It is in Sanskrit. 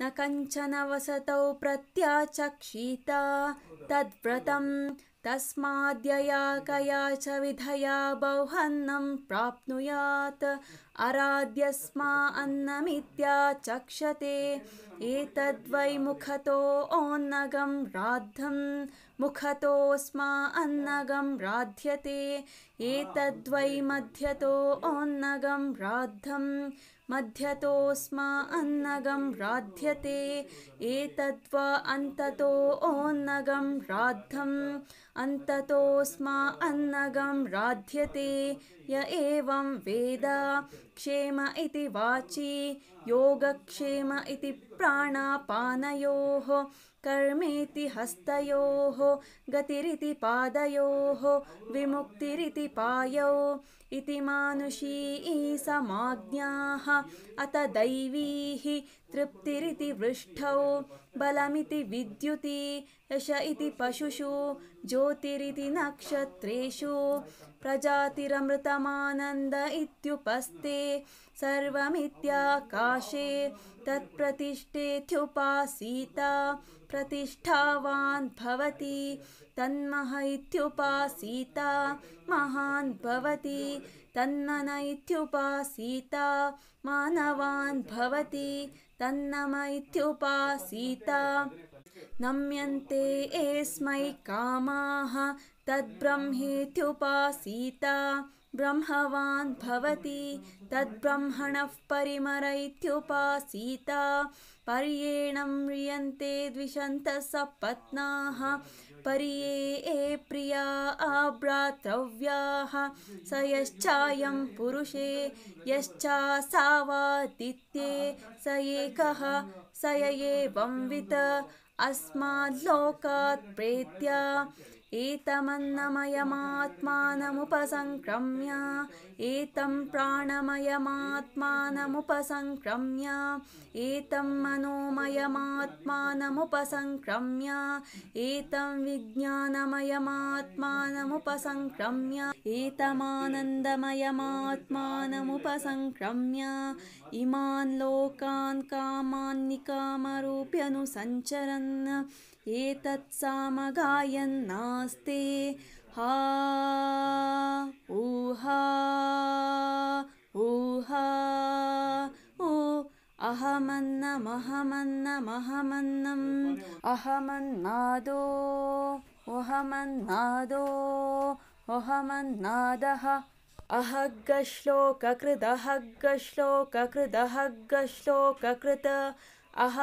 न वसतौ प्रत्याचक्षीता तद्व्रतम् तस्माद्यया कया च विधया बहन्नं प्राप्नुयात् अराद्यस्मा अन्नमित्या चक्षते एतद्वै मुखतो ओन्नगं राद्धं मुखतोऽस्मा अन्नगं राध्यते एतद्वै मध्यतो ओन्नगं राद्धं मध्यतोऽस्मा अन्नगं राध्यते एतद्वा अन्ततो ओन्नगं राद्धम् अन्ततोऽस्मा अन्नगं राध्यते य एवं वेद क्षेम इति वाचि योगक्षेम इति प्राणापानयोः कर्मेति हस्तयोः गतिरिति पादयोः विमुक्तिरिति पायौ इति मानुषी समाज्ञाः अत दैवीः तृप्तिरिति वृष्टौ बलमिति विद्युति यश इति पशुषु ज्योतिरिति नक्षत्रेषु प्रजातिरमृतमानन्द इत्युपस्ते सर्वमित्याकाशे तत्प्रतिष्ठेत्युपासीता प्रतिष्ठावान् भवति तन्मह इत्युपासीता महान् भवति तन्नन इत्युपासीता मानवान् भवति तन्नम इत्युपासीता नम्यन्ते एस्मै कामाः तद्ब्रह्मेत्युपासीता ब्रह्मवान् भवति तद्ब्रह्मणः परिमर इत्युपासीता पर्येणं म्रियन्ते द्विषन्तः सपत्नाः पर्ये ए प्रिया आभ्रातव्याः स यश्चायं पुरुषे यश्चासावादित्ये स एकः स य एवंवित लोका प्रेत्य एतमन्नमयमात्मानमुपसङ्क्रम्य एतं प्राणमयमात्मानमुपसङ्क्रम्य एतं मनोमयमात्मानमुपसङ्क्रम्य एतं विज्ञानमयमात्मानमुपसङ्क्रम्य एतमानन्दमयमात्मानमुपसङ्क्रम्य इमान् लोकान् कामान्निकामरूप्यनुसञ्चरन् एतत्सामगायन्नास्ते हा ऊहा ऊहा ओ अहमन्नमहमन्नमहमन्नम् अहमन्नादो ओहमन्नादो ओहमन्नादः अहग्गश्लोककृदहग्गश्लोककृदहग्गश्लोककृत अह